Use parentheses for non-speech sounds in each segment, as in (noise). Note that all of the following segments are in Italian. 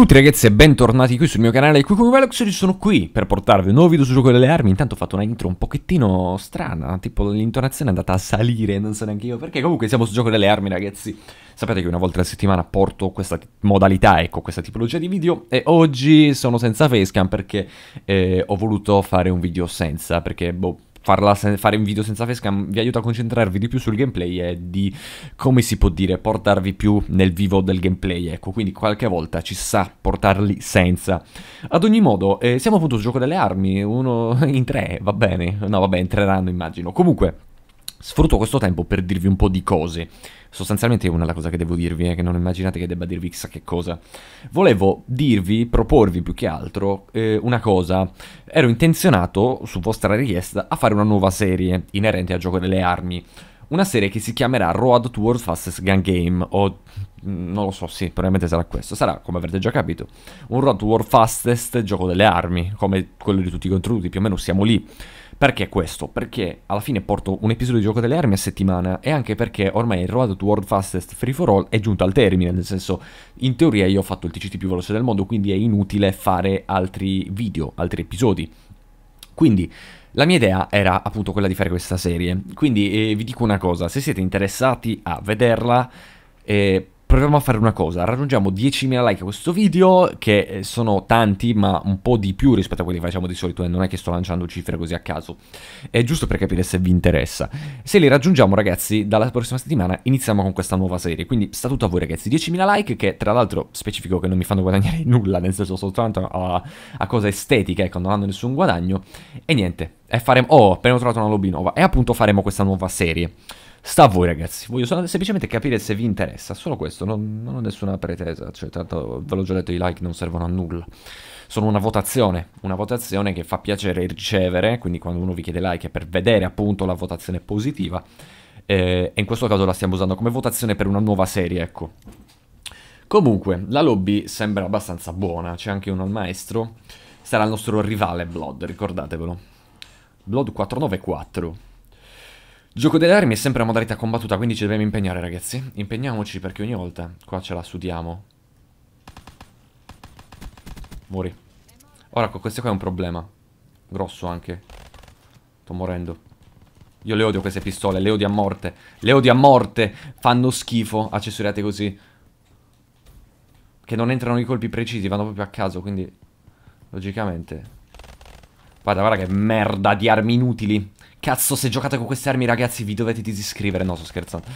Ciuti ragazzi e bentornati qui sul mio canale qui come Velox oggi sono qui per portarvi un nuovo video sul gioco delle armi Intanto ho fatto una intro un pochettino strana, tipo l'intonazione è andata a salire, non so neanche io perché Comunque siamo sul gioco delle armi ragazzi Sapete che una volta alla settimana porto questa modalità, ecco, questa tipologia di video E oggi sono senza facecam perché eh, ho voluto fare un video senza, perché boh se- fare un video senza facecam mm, vi aiuta a concentrarvi di più sul gameplay e di, come si può dire, portarvi più nel vivo del gameplay, ecco, quindi qualche volta ci sa portarli senza. Ad ogni modo, eh, siamo appunto sul gioco delle armi, uno (laughs) in tre, va bene, no vabbè, entreranno immagino, comunque... Sfrutto questo tempo per dirvi un po' di cose. Sostanzialmente una è la cosa che devo dirvi è eh, che non immaginate che debba dirvi chissà che cosa. Volevo dirvi, proporvi più che altro eh, una cosa. Ero intenzionato, su vostra richiesta, a fare una nuova serie inerente al gioco delle armi. Una serie che si chiamerà Road to World Fastest Gun Game o mm, non lo so, sì, probabilmente sarà questo. Sarà, come avrete già capito, un Road to World Fastest gioco delle armi, come quello di tutti i contenuti, più o meno siamo lì. Perché questo? Perché alla fine porto un episodio di Gioco delle Armi a settimana e anche perché ormai il Road to World Fastest Free for All è giunto al termine, nel senso in teoria io ho fatto il TCT più veloce del mondo, quindi è inutile fare altri video, altri episodi. Quindi la mia idea era appunto quella di fare questa serie, quindi eh, vi dico una cosa, se siete interessati a vederla... Eh, proviamo a fare una cosa, raggiungiamo 10.000 like a questo video, che eh, sono tanti, ma un po' di più rispetto a quelli che facciamo di solito, e non è che sto lanciando cifre così a caso, è giusto per capire se vi interessa. Se li raggiungiamo ragazzi, dalla prossima settimana iniziamo con questa nuova serie, quindi sta tutto a voi ragazzi, 10.000 like che tra l'altro specifico che non mi fanno guadagnare (laughs) nulla, nel senso soltanto a, a cosa estetica, ecco, non hanno nessun guadagno, e niente, e faremo, oh, appena ho trovato una lobby nuova, e appunto faremo questa nuova serie. Sta a voi ragazzi, voglio solo, semplicemente capire se vi interessa, solo questo, non, non ho nessuna pretesa, cioè tanto ve l'ho già detto i like non servono a nulla, sono una votazione, una votazione che fa piacere ricevere, quindi quando uno vi chiede like è per vedere appunto la votazione positiva eh, e in questo caso la stiamo usando come votazione per una nuova serie, ecco. Comunque, la lobby sembra abbastanza buona, c'è anche uno al maestro, sarà il nostro rivale Blood, ricordatevelo. Blood 494. Gioco delle armi è sempre una modalità combattuta, quindi ci dobbiamo impegnare, ragazzi. Impegniamoci perché ogni volta qua ce la sudiamo. Muori. Ora, con queste qua è un problema. Grosso anche. Sto morendo. Io le odio queste pistole, le odio a morte. Le odio a morte. Fanno schifo, accessoriate così. Che non entrano i colpi precisi, vanno proprio a caso, quindi... Logicamente. Guarda, guarda che merda di armi inutili. Cazzo, se giocate con queste armi, ragazzi, vi dovete disiscrivere. No, sto scherzando.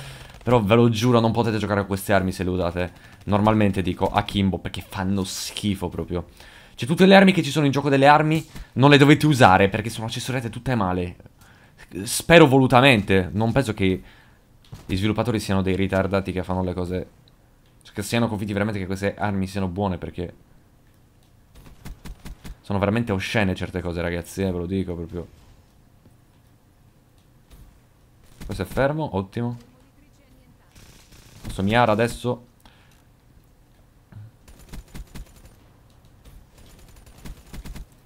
Però ve lo giuro, non potete giocare con queste armi se le usate. Normalmente dico a Kimbo, perché fanno schifo proprio. Cioè, tutte le armi che ci sono in gioco delle armi, non le dovete usare, perché sono accessoriate tutte male. Spero volutamente. Non penso che gli sviluppatori siano dei ritardati che fanno le cose... Che siano convinti veramente che queste armi siano buone, perché... Sono veramente oscene certe cose, ragazzi, eh, ve lo dico proprio. Questo è fermo, ottimo. Posso miara adesso?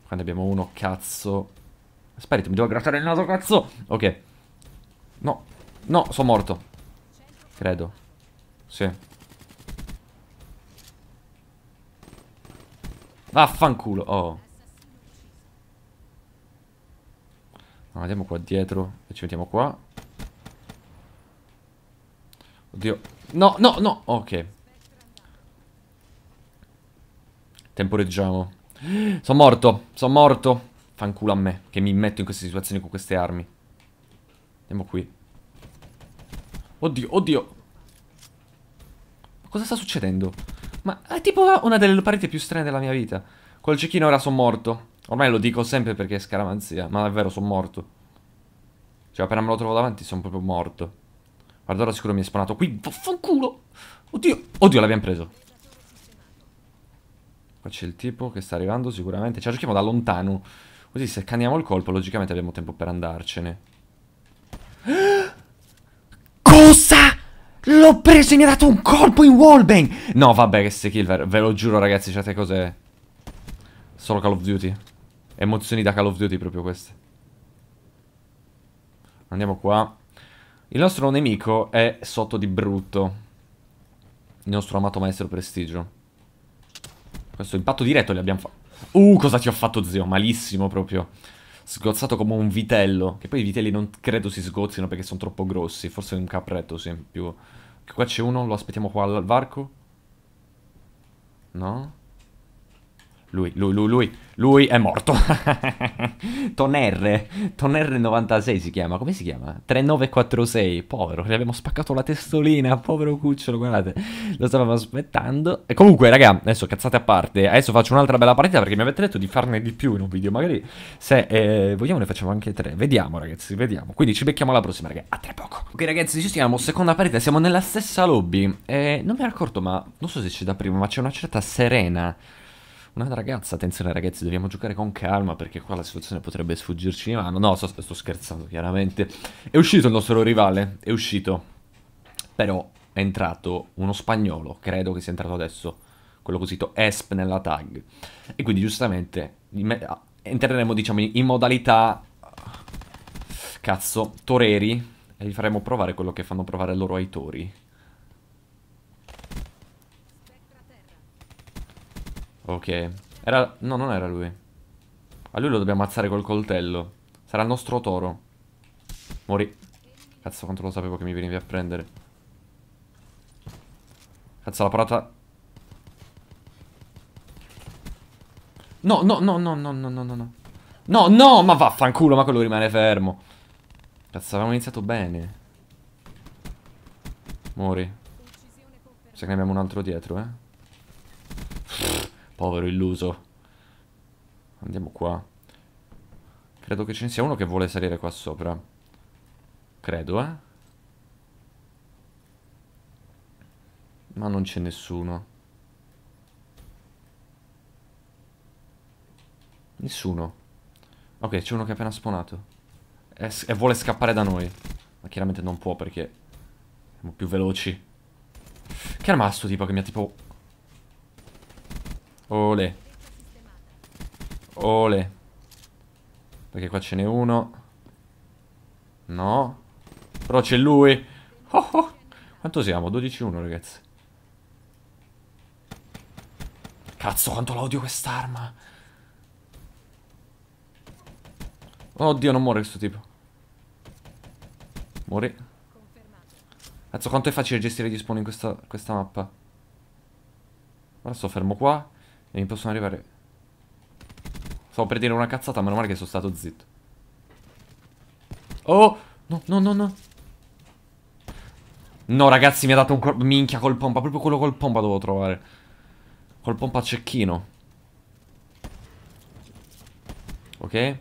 Quando abbiamo uno, cazzo. Aspetta, mi devo grattare il naso, cazzo! Ok. No, no, sono morto. Credo. Sì. Vaffanculo, oh. andiamo qua dietro e ci mettiamo qua. Oddio. No, no, no. Ok. Temporeggiamo. Sono morto. Sono morto. Fanculo a me. Che mi metto in queste situazioni con queste armi. Andiamo qui. Oddio, oddio. Ma cosa sta succedendo? Ma è tipo una delle pareti più strane della mia vita. Col cecchino ora sono morto. Ormai lo dico sempre perché è scaramanzia, ma davvero, sono morto. Cioè, appena me lo trovo davanti sono proprio morto. Guarda, ora sicuro mi è spawnato qui. Vaffanculo! Oddio, oddio, l'abbiamo preso. Qua c'è il tipo che sta arrivando sicuramente. Ci giochiamo da lontano. Così se caniamo il colpo, logicamente abbiamo tempo per andarcene. (gasps) Cosa? L'ho preso e mi ha dato un colpo in wallbang! No, vabbè, che se kill, ve lo giuro, ragazzi, certe cose... Solo Call of Duty. Emozioni da Call of Duty proprio queste. Andiamo qua. Il nostro nemico è sotto di brutto. Il nostro amato maestro prestigio. Questo impatto diretto li abbiamo fatto. Uh, cosa ti ho fatto, zio? Malissimo proprio. Sgozzato come un vitello. Che poi i vitelli non credo si sgozzino perché sono troppo grossi. Forse un capretto, sì. Più... Qua c'è uno, lo aspettiamo qua al varco. No? Lui, lui, lui, lui, lui è morto. (laughs) Toner, Toner96 si chiama, come si chiama? 3946, povero, gli abbiamo spaccato la testolina, povero cucciolo, guardate, lo stavamo aspettando. E comunque, raga, adesso cazzate a parte, adesso faccio un'altra bella partita perché mi avete detto di farne di più in un video, magari se eh, vogliamo ne facciamo anche tre. Vediamo, ragazzi, vediamo. Quindi ci becchiamo alla prossima, raga, a tra poco. Ok, ragazzi, ci siamo, seconda partita, siamo nella stessa lobby. Eh, non mi ero accorto, ma non so se c'è da prima, ma c'è una certa Serena una ragazza, attenzione ragazzi, dobbiamo giocare con calma perché qua la situazione potrebbe sfuggirci di mano. No, sto, sto scherzando chiaramente. È uscito il nostro rivale, è uscito. Però è entrato uno spagnolo, credo che sia entrato adesso, quello cosito ESP nella tag. E quindi giustamente ah, entreremo diciamo in modalità... Cazzo, toreri e gli faremo provare quello che fanno provare loro ai tori. Ok. Era... No, non era lui. A lui lo dobbiamo ammazzare col coltello. Sarà il nostro toro. Mori. Cazzo, quanto lo sapevo che mi venivi a prendere. Cazzo, la parata... No, no, no, no, no, no, no, no. No, no, ma vaffanculo, ma quello rimane fermo. Cazzo, avevamo iniziato bene. Mori. Se ne abbiamo un altro dietro, eh. Povero illuso. Andiamo qua. Credo che ce ne sia uno che vuole salire qua sopra. Credo, eh. Ma non c'è nessuno. Nessuno. Ok, c'è uno che è appena spawnato. E, e vuole scappare da noi. Ma chiaramente non può perché... Siamo più veloci. Che arma ha sto tipo che mi ha tipo Ole. Ole. Perché qua ce n'è uno. No. Però c'è lui. Oh, oh. Quanto siamo? 12-1, ragazzi. Cazzo, quanto l'odio quest'arma. Oddio, non muore questo tipo. Muori. Cazzo, quanto è facile gestire gli spawn in questa, questa mappa. Ora sto fermo qua. E mi possono arrivare... Stavo per dire una cazzata, meno male che sono stato zitto. Oh! No, no, no, no. No, ragazzi, mi ha dato un colpo... Minchia, col pompa. Proprio quello col pompa dovevo trovare. Col pompa cecchino. Ok.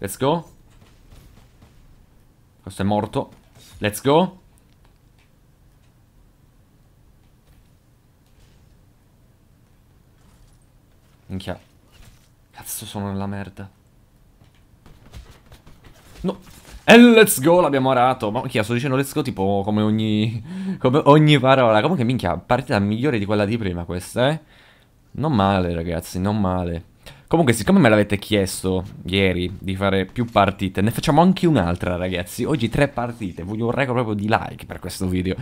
Let's go. Questo è morto. Let's go. Minchia. Cazzo, sono nella merda. No. E eh, let's go, l'abbiamo arato. Ma minchia, sto dicendo let's go tipo come ogni... (laughs) Come ogni parola. Comunque, minchia, partita migliore di quella di prima questa, eh. Non male, ragazzi, non male. Comunque, siccome me l'avete chiesto ieri di fare più partite, ne facciamo anche un'altra, ragazzi. Oggi tre partite, voglio un record proprio di like per questo video.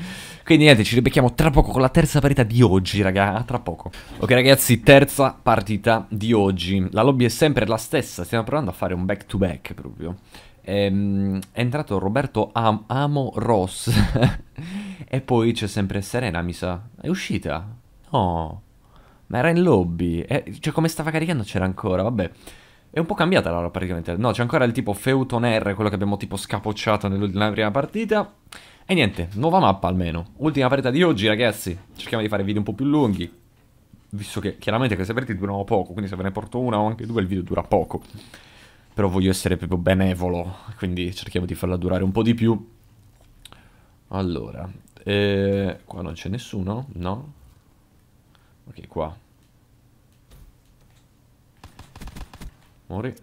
Quindi niente, ci ribecchiamo tra poco con la terza partita di oggi, raga, tra poco. Ok, ragazzi, terza partita di oggi. La lobby è sempre la stessa, stiamo provando a fare un back-to-back -back proprio. Ehm, è entrato Roberto Am Amo Ross. (laughs) e poi c'è sempre Serena, mi sa. È uscita? Oh. Ma era in lobby. Eh, cioè, come stava caricando c'era ancora, vabbè. È un po' cambiata la praticamente. No, c'è ancora il tipo Feuton R, quello che abbiamo tipo scapocciato nella prima partita. E niente, nuova mappa almeno. Ultima partita di oggi, ragazzi. Cerchiamo di fare video un po' più lunghi. Visto che chiaramente queste partite durano poco, quindi se ve ne porto una o anche due il video dura poco. Però voglio essere proprio benevolo, quindi cerchiamo di farla durare un po' di più. Allora, eh, qua non c'è nessuno, no? Ok, qua. Muori.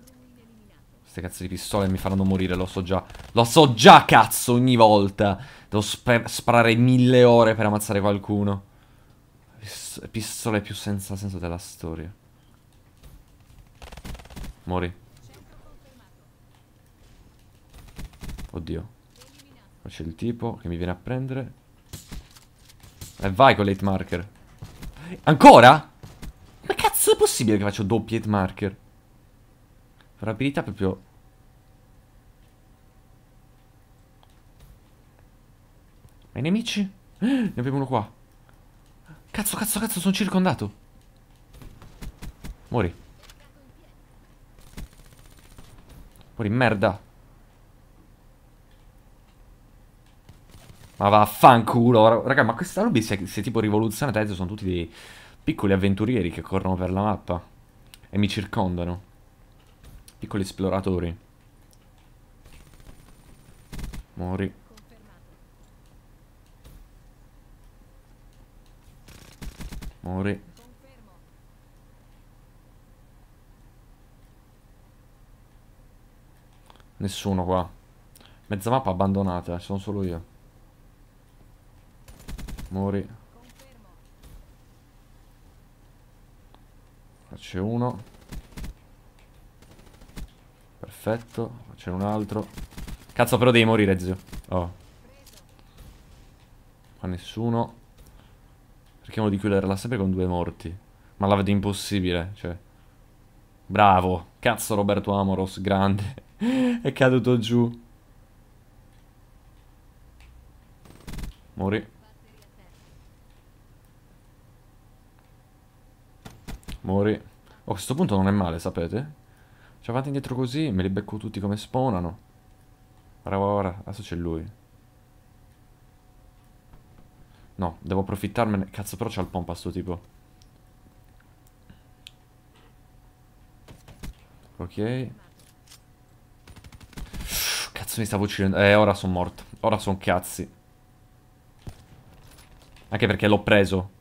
Queste cazzo di pistole mi faranno morire, lo so già. Lo so già, cazzo, ogni volta. Devo sparare mille ore per ammazzare qualcuno. pistole più senza senso della storia. Muori. Oddio. Qua c'è il tipo che mi viene a prendere. E eh, vai con l'hate marker. Ancora? Ma cazzo è possibile che faccio doppi hit marker? Rapidità proprio... Ma i nemici? Eh, ne abbiamo uno qua. Cazzo, cazzo, cazzo, sono circondato. Muori. Muori, merda. Ma vaffanculo, raga, ma questa lobby se, se tipo rivoluzionata, terzo sono tutti dei piccoli avventurieri che corrono per la mappa e mi circondano. Piccoli esploratori. Mori. Mori. Nessuno qua. Mezza mappa abbandonata, sono solo io. Mori. Faccio uno. Perfetto. Faccio un altro. Cazzo, però devi morire, zio. Oh. Qua nessuno. Cerchiamo di chiuderla sempre con due morti? Ma la vedo impossibile, cioè. Bravo. Cazzo, Roberto Amoros, grande. (laughs) È caduto giù. Mori. Mori. Oh, a questo punto non è male, sapete? Cioè, avanti e indietro così, me li becco tutti come spawnano. Ora, ora, adesso c'è lui. No, devo approfittarmene. Cazzo, però c'è il pompa sto tipo. Ok. Cazzo, mi stavo uccidendo. Eh, ora sono morto. Ora sono cazzi. Anche perché l'ho preso.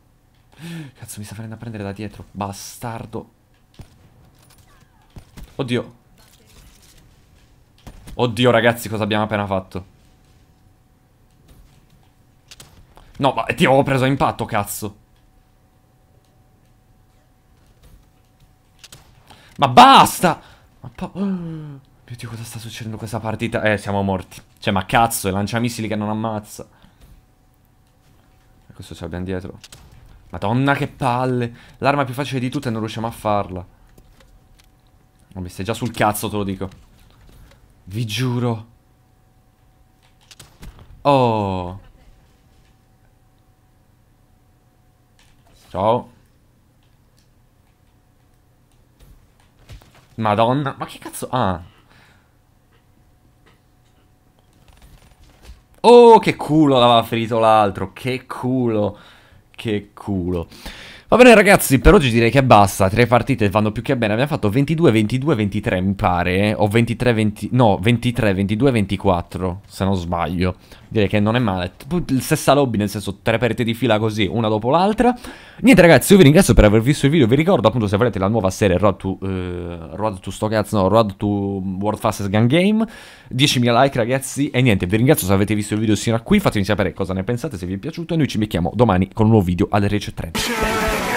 Cazzo, mi sta venendo a prendere da dietro. Bastardo. Oddio. Oddio, ragazzi, cosa abbiamo appena fatto. No, ma ti ho preso impatto, cazzo. Ma basta! Ma oh, (gasps) Mio Dio, cosa sta succedendo questa partita? Eh, siamo morti. Cioè, ma cazzo, è lanciamissili che non ammazza. E questo ce l'abbiamo dietro. Madonna che palle L'arma più facile di tutte e non riusciamo a farla Ma mi stai già sul cazzo te lo dico Vi giuro Oh Ciao Madonna Ma che cazzo Ah Oh che culo l'aveva ferito l'altro Che culo che culo. Va bene ragazzi, per oggi direi che basta, tre partite vanno più che bene, abbiamo fatto 22, 22, 23 mi pare, o 23, 20, no, 23, 22, 24, se non sbaglio direi che non è male. Stessa lobby, nel senso tre pareti di fila così, una dopo l'altra. Niente ragazzi, io vi ringrazio per aver visto il video, vi ricordo appunto se volete la nuova serie Road to, eh, Road to sto no, Road to World Fastest Gun Game. 10.000 like ragazzi e niente, vi ringrazio se avete visto il video sino a qui, fatemi sapere cosa ne pensate, se vi è piaciuto e noi ci becchiamo domani con un nuovo video alle 10.30.